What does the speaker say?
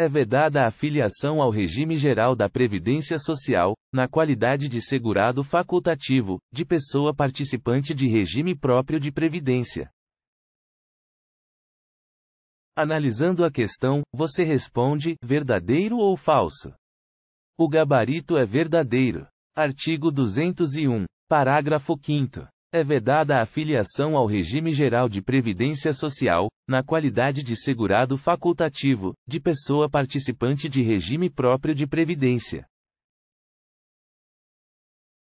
É vedada a filiação ao regime geral da Previdência Social, na qualidade de segurado facultativo, de pessoa participante de regime próprio de previdência. Analisando a questão, você responde: verdadeiro ou falso? O gabarito é verdadeiro. Artigo 201, parágrafo 5. É vedada a filiação ao regime geral de previdência social, na qualidade de segurado facultativo, de pessoa participante de regime próprio de previdência.